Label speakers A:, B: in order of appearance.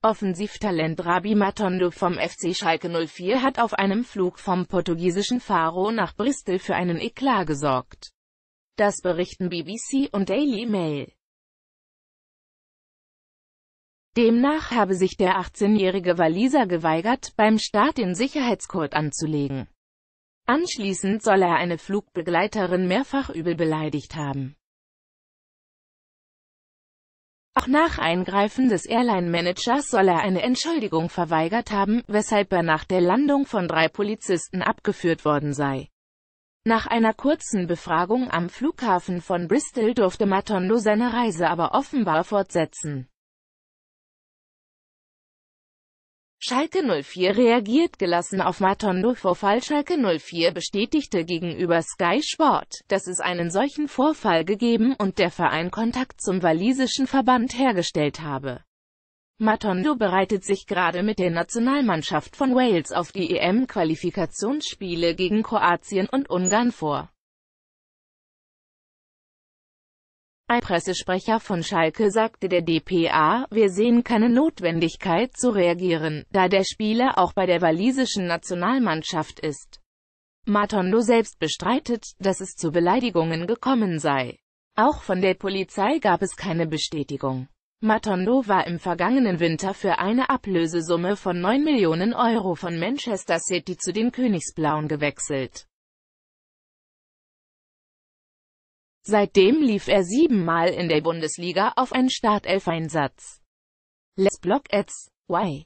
A: Offensivtalent Rabi Matondo vom FC Schalke 04 hat auf einem Flug vom portugiesischen Faro nach Bristol für einen Eklat gesorgt. Das berichten BBC und Daily Mail. Demnach habe sich der 18-jährige Waliser geweigert, beim Start den Sicherheitscode anzulegen. Anschließend soll er eine Flugbegleiterin mehrfach übel beleidigt haben. Auch nach Eingreifen des Airline-Managers soll er eine Entschuldigung verweigert haben, weshalb er nach der Landung von drei Polizisten abgeführt worden sei. Nach einer kurzen Befragung am Flughafen von Bristol durfte Matondo seine Reise aber offenbar fortsetzen. Schalke 04 reagiert gelassen auf Matondo Vorfall Schalke 04 bestätigte gegenüber Sky Sport, dass es einen solchen Vorfall gegeben und der Verein Kontakt zum walisischen Verband hergestellt habe. Matondo bereitet sich gerade mit der Nationalmannschaft von Wales auf die EM-Qualifikationsspiele gegen Kroatien und Ungarn vor. Ein Pressesprecher von Schalke sagte der DPA, wir sehen keine Notwendigkeit zu reagieren, da der Spieler auch bei der walisischen Nationalmannschaft ist. Matondo selbst bestreitet, dass es zu Beleidigungen gekommen sei. Auch von der Polizei gab es keine Bestätigung. Matondo war im vergangenen Winter für eine Ablösesumme von 9 Millionen Euro von Manchester City zu den Königsblauen gewechselt. Seitdem lief er siebenmal in der Bundesliga auf einen Startelfeinsatz. Let's Block Ads. Why?